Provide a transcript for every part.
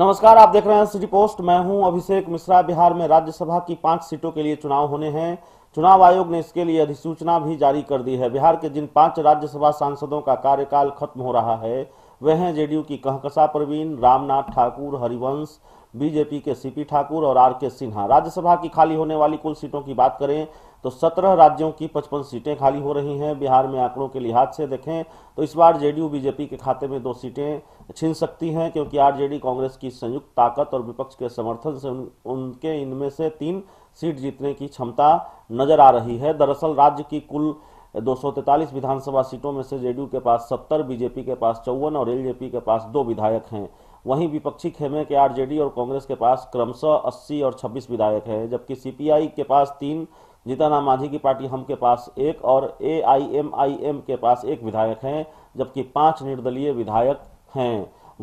नमस्कार आप देख रहे हैं सिटी पोस्ट मैं हूं अभिषेक मिश्रा बिहार में राज्यसभा की पांच सीटों के लिए चुनाव होने हैं चुनाव आयोग ने इसके लिए अधिसूचना भी जारी कर दी है बिहार के जिन पांच राज्यसभा सांसदों का कार्यकाल खत्म हो रहा है वह हैं जेडीयू की कहकसा प्रवीण रामनाथ ठाकुर हरिवंश बीजेपी के सीपी ठाकुर और आर के सिन्हा राज्यसभा की खाली होने वाली कुल सीटों की बात करें तो सत्रह राज्यों की पचपन सीटें खाली हो रही हैं बिहार में आंकड़ों के लिहाज से देखें तो इस बार जेडीयू बीजेपी के खाते में दो सीटें छीन सकती हैं क्योंकि आरजेडी कांग्रेस की संयुक्त ताकत और विपक्ष के समर्थन से उन, उनके इनमें से तीन सीट जीतने की क्षमता नजर आ रही है दरअसल राज्य की कुल दो विधानसभा सीटों में से जेडीयू के पास सत्तर बीजेपी के पास चौवन और एलजेपी के पास दो विधायक हैं वहीं विपक्षी खेमे के आरजेडी और कांग्रेस के पास क्रमशः 80 और 26 विधायक हैं जबकि सीपीआई के पास तीन नाम मांझी की पार्टी हम के पास एक और एआईएमआईएम के पास एक विधायक हैं जबकि पांच निर्दलीय विधायक हैं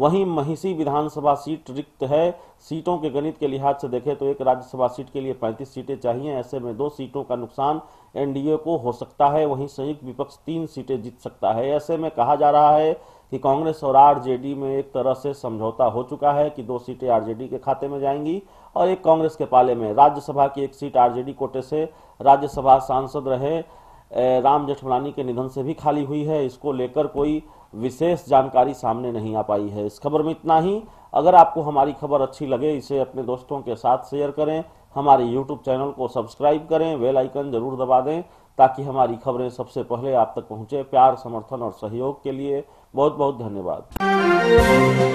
वहीं महिषी विधानसभा सीट रिक्त है सीटों के गणित के लिहाज से देखें तो एक राज्यसभा सीट के लिए 35 सीटें चाहिए ऐसे में दो सीटों का नुकसान एनडीए को हो सकता है वहीं संयुक्त विपक्ष तीन सीटें जीत सकता है ऐसे में कहा जा रहा है कि कांग्रेस और आरजेडी में एक तरह से समझौता हो चुका है कि दो सीटें आरजेडी के खाते में जाएंगी और एक कांग्रेस के पाले में राज्यसभा की एक सीट आरजेडी कोटे से राज्यसभा सांसद रहे राम जेठमलानी के निधन से भी खाली हुई है इसको लेकर कोई विशेष जानकारी सामने नहीं आ पाई है इस खबर में इतना ही अगर आपको हमारी खबर अच्छी लगे इसे अपने दोस्तों के साथ शेयर करें हमारे यूट्यूब चैनल को सब्सक्राइब करें वेल आइकन जरूर दबा दें ताकि हमारी खबरें सबसे पहले आप तक पहुंचे प्यार समर्थन और सहयोग के लिए बहुत बहुत धन्यवाद